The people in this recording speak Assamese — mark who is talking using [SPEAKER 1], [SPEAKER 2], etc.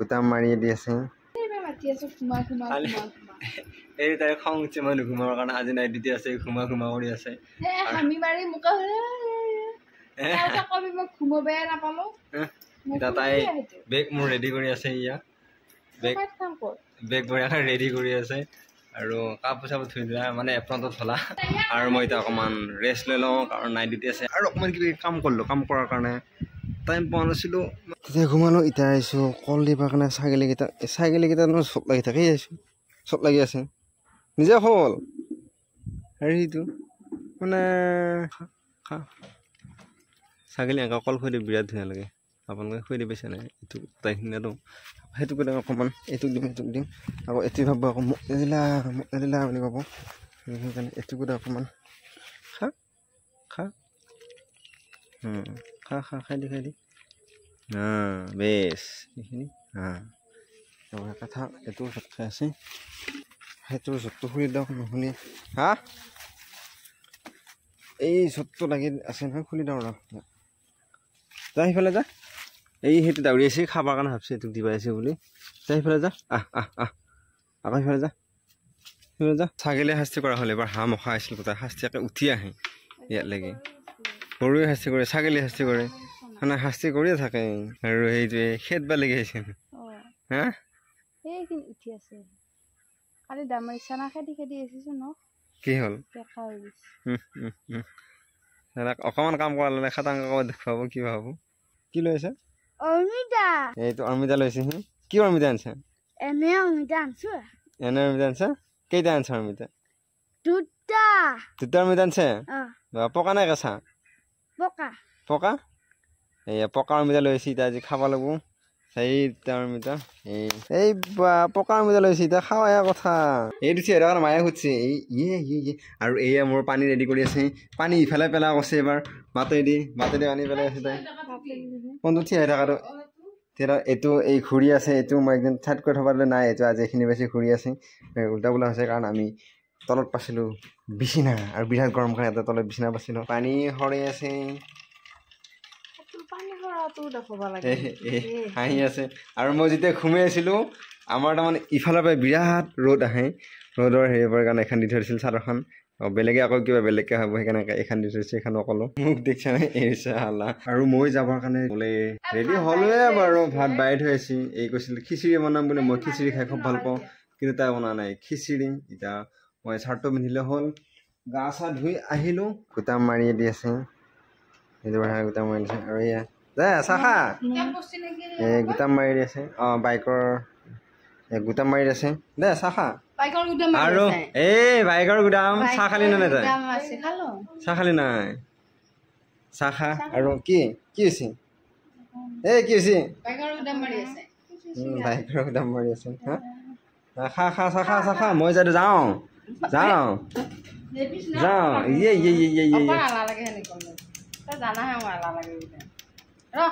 [SPEAKER 1] কুটাম মাৰি দি আছে আৰু কাপ চাপ ধুই দিলা মানে এপ্ৰণ্টত আৰু মই এতিয়া অকমান ৰেষ্ট লৈ লওঁ কাৰণ নাই আছে আৰু অকমান কিবা কাম কৰিলো কাম কৰাৰ কাৰণে টাইম পোৱা নাছিলোঁ তেতিয়া ঘুমালোঁ এতিয়া আহিছোঁ কল দিবৰ কাৰণে ছাগলীকেইটা চাইকেলকেইটা নহয় চব লাগি থাকেই আহিছোঁ চব লাগি আছে নিজে হ'ল হেৰিটো মানে ছাগলী এনেকৈ কল খুৱাই দিব বিৰাট ধুনীয়া লাগে আপোনালোকে খুৱাই দিব নাই এইটো তাইখিনি আৰু সেইটোকে দিওঁ অকণমান এইটোক দিম সেইটোক দিম আকৌ এটি ভাবিব আকৌ মোক নেদিলা মোক নেদিলা বুলি ক'ব সেইকাৰণে এইটো দিওঁ অকণমান খা খা খা খা খাই দি খাই দি বেচ এইখিনি কথা এইটো জোত আছে সেইটো জোতটো খুলি দিয়ক নুখুলি হা এই জোতটো লাগি আছে নহয় খুলি দিওঁ ৰ যা সিফালে যা এই সেইটো দাউৰি আছে খাবৰ কাৰণে ভাবছে এইটোক দিব আছে বুলি যা সিফালে যা আহ আকৌ সিফালে যা সিফালে যা ছাগলীয়ে শাস্তি কৰা হ'ল এবাৰ হাঁহ মখা আহিছিল তাৰ শাস্তি একে উঠি আহে ইয়াত লাগে গৰুৱে শাস্তি কৰে ছাগলীয়ে শাস্তি কৰে মানে শাস্তি কৰিয়ে থাকে আৰু সেইটোৱে খেদ বালি গৈছে হেইখিনি কি হ'ল অমিতা অমিতা লৈছে হি কি অমিতা আনিছা এনে অমিতা আনিছো এনে অমিতা আনিছা কেইটা আনিছা অমিতা দুটা অমিতা আনিছে পকা নাই কেঁচা পকা পকা এই পকাৰ মিঠা লৈছে এতিয়া আজি খাব লাগিব সেই তেওঁৰ মিঠা এই এই পকাৰ মিঠা লৈছে এতিয়া খাওঁ এয়া কথা এইটো চি এডাল মায়ে সুধিছে এই ইয়ে ইয়ে ইয়ে আৰু এয়া মোৰ পানী ৰেডি কৰি আছে পানী ইফালে পেলাই কৈছে এবাৰ বাটেদি বাটেদি আনি পেলাই আছে তাই কোনটো থিয়াই থাকা তেতিয়া এইটো এই ঘূৰি আছে এইটো মই একদম চাইড কৰি থ'ব নাই এইটো আজি এইখিনি বেছি ঘূৰি আছে উল্টা বোলা হৈছে কাৰণ আমি তলত পাইছিলোঁ বিচনা আৰু বিৰাট গৰম খাই এটা তলত বিচনা পাইছিলোঁ পানী সৰি আছে হাঁহি আছে আৰু মই যেতিয়া সোমাই আছিলোঁ আমাৰ তাৰমানে ইফালৰ পৰা বিৰাট ৰ'দ আহে ৰ'দৰ হেৰি পৰা কাৰণে এখন দি ধৰিছিল চাদৰখন বেলেগে আকৌ কিবা বেলেগকে হ'ব সেইকাৰণে এইখন দি থৈছে এইখন অকলো মোক দেখিছে নাই এই চাহ আৰু মই যাবৰ কাৰণে বোলে ৰেডি হ'লোৱে বাৰু ভাত বাই থৈ থৈছে এই কৈছিল খিচিৰি বনাম বুলি মই খিচিৰি খাই খুব ভাল পাওঁ কিন্তু তাই বনোৱা নাই খিচিৰি এতিয়া মই চাৰ্টটো পিন্ধিলে হ'ল গা চা ধুই আহিলোঁ গোটা মাৰি দি আছে গোটা মাৰি দিছে আৰু এয়া মই যাওঁ যাওঁ যাওঁ ইয়ে ইয়ে ইয়ে ইয়ে ইয়ে ইয়ে জানাহে মই এলাহ লাগে ৰ